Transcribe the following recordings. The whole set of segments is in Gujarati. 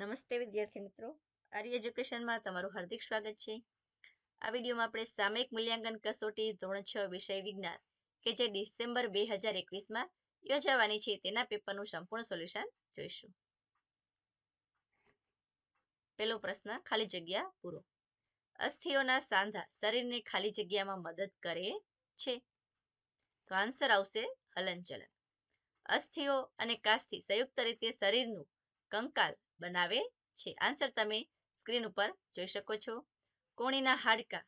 નમસ્તે વિદ્યાર્થી મિત્રો આર્ય એજ્યુકેશનમાં તમારું હાર્દિક સ્વાગત છે આ વિડીયોમાં આપણે સામયિક મૂલ્યાંકન કસોટી ધોરણ છ વિષય વિજ્ઞાન કે જે ડિસેમ્બર બે હજાર એકવીસમાં યોજાવાની છે તેના પેપરનું સંપૂર્ણ સોલ્યુશન જોઈશું પેલો પ્રશ્ન ખાલી જગ્યા પૂરો અસ્થિઓના સાંધા શરીરને ખાલી જગ્યામાં મદદ કરે છે તો આન્સર આવશે હલનચલન અસ્થિઓ અને કાસ્થિ સંયુક્ત રીતે શરીરનું કંકાલ બનાવે છે આન્સર તમે સ્ક્રીન ઉપર જોઈ શકો છો કોણીના હાડકા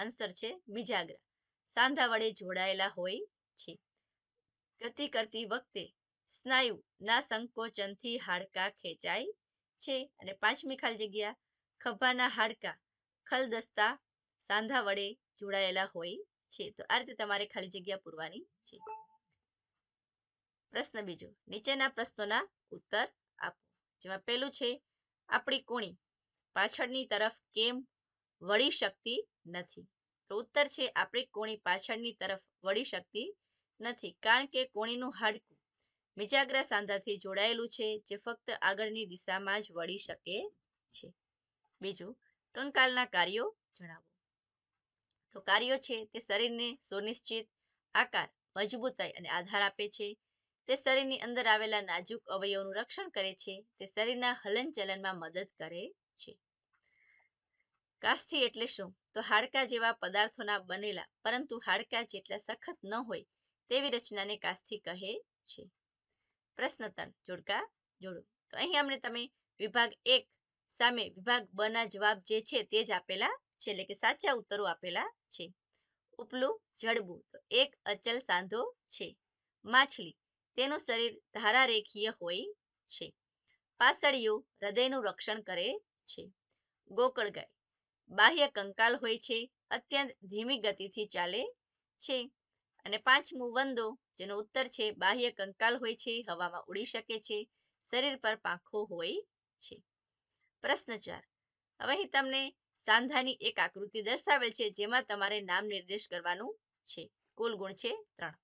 આન્સર છે મિજાગરા સાંધા વડે જોડાયેલા હોય છે ગતિ કરતી વખતે સ્નાયુના સંકોચનથી હાડકા ખેંચાય છે અને પાંચમી ખાલી જગ્યા ખભાના હાડકા ખલદસ્તા સાંધા વડે જોડાયેલા હોય છે તો આ રીતે તમારે ખાલી જગ્યા પૂરવાની છે પ્રશ્ન બીજો નીચેના પ્રશ્નોના ઉત્તર આપો જેમાં પહેલું છે આપણી કુણી પાછળની તરફ કેમ વળી શકતી નથી તો ઉત્તર છે આપણી કુણી પાછળની તરફ વળી શકતી નથી કારણ કે કુણીનું હાડકું મિજાગ્ર સાંધાથી જોડાયેલું છે જે ફક્ત આગળની દિશામાં જ વળી શકે છે બીજું કંકાલના કાર્યો જણાવો તો કાર્યો છે તે શરીરને સુનિશ્ચિત આકાર મજબૂતાઈ અને આધાર આપે છે તે શરીરની અંદર આવેલા નાજુક અવયવનું રક્ષણ કરે છે તે શરીરના હલનચલનમાં મદદ કરે છે કાસ્થિ એટલે શું તો હાડકા જેવા પદાર્થોના બનેલા પરંતુ હાડકા જેટલા સખત ન હોય તેવી રચનાને કાસ્થિ કહે છે પ્રશ્ન ત્રણ જોડકા જોડો તો અહીં અમને તમે વિભાગ એક સામે વિભાગ બ ના જવાબ જે છે તે જ આપેલા છે એટલે કે સાચા ઉત્તરો આપેલા છે ઉપલું જડબું તો એક અચલ સાંધો છે માછલી તેનું શરીર ધારારેખીય હોય છે પાસળિયું હૃદયનું રક્ષણ કરે છે ગોકળ ગાય બાહ્ય કંકાલ હોય છે અત્યંત ધીમી ગતિથી ચાલે છે અને પાંચમું વંદો જેનો ઉત્તર છે બાહ્ય કંકાલ હોય છે હવામાં ઉડી શકે છે શરીર પર પાંખો હોય છે પ્રશ્ન ચાર હવે અહીં તમને સાંધાની એક આકૃતિ દર્શાવેલ છે જેમાં તમારે નામ નિર્દેશ કરવાનું છે કુલ ગુણ છે ત્રણ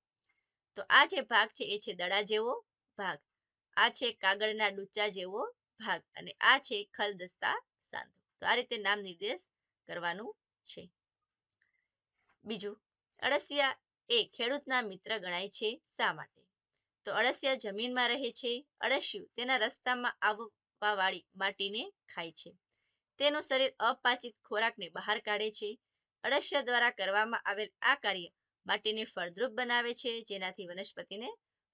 તો આ જે ભાગ છે એ છે દડા જેવો ભાગ આ છે કાગળના ડૂચા જેવો ભાગ અને આ છે ખલદસ્તા સાંધો તો આ રીતે નામ નિર્દેશ કરવાનું છે બીજું અળસિયા એ ખેડૂતના મિત્ર ગણાય છે શા માટે તો અળસિયા જમીનમાં રહે છે અળસિયું તેના રસ્તામાં આવવા વાળી માટીને ખાય છે તેનું શરીર અપાચિત ખોરાકને બહાર કાઢે છે અળસિયા દ્વારા કરવામાં આવેલ આ કાર્ય માટીને ફળદ્રુપ બનાવે છે જેનાથી વનસ્પતિને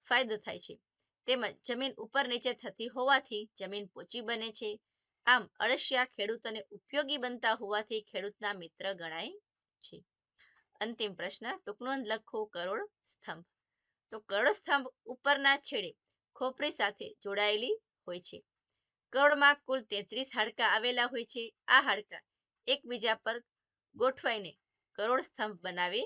ફાયદો થાય છે તેમજ જમીન ઉપર નીચે થતી હોવાથી જમીન પોચી બને છે આમ અળસિયા ખેડૂતોને ઉપયોગી બનતા હોવાથી ખેડૂતના મિત્ર ગણાય છે અંતિમ પ્રશ્ન ટૂંકનો લખો કરોડ સ્તંભ તો કરોડ સ્તંભ ઉપરના છેડે ખોપરી સાથે જોડાયેલી હોય છે કરોડમાં કુલ તેત્રીસ હાડકા આવેલા હોય છે આ હાડકા એકબીજા પર ગોઠવાઈને કરોડ સ્તંભ બનાવે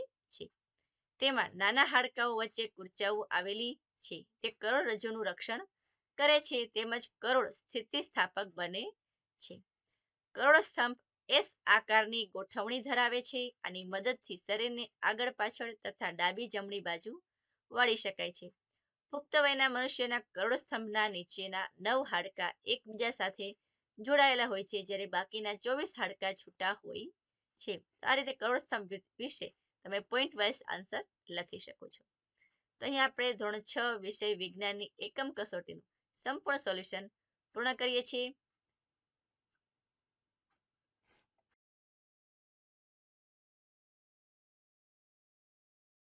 તેમાં નાના હાડકાઓ વચ્ચે કુર્ચાઓ આવેલી છે તે કરોડરજ્જુનું રક્ષણ કરે છે તેમજ કરોડ સ્થિતિસ્થાપક બને છે કરોડસ્તંભ એસ આકારની ગોઠવણી ધરાવે છે અને મદદથી શરીરને આગળ પાછળ તથા ડાબી જમણી બાજુ વાળી શકાય છે પુખ્ત વયના મનુષ્યના કરોડસ્તંભના નીચેના નવ હાડકા એકબીજા સાથે જોડાયેલા હોય છે જ્યારે બાકીના ચોવીસ હાડકા છૂટા હોય છે આ રીતે કરોડસ્તંભ વિશે તમે પોઈન્ટ વાઇઝ આન્સર લખી શકો છો તો અહીં આપણે ધોરણ છ વિષય વિજ્ઞાનની એકમ કસોટીનું સંપૂર્ણ સોલ્યુશન પૂર્ણ કરીએ છીએ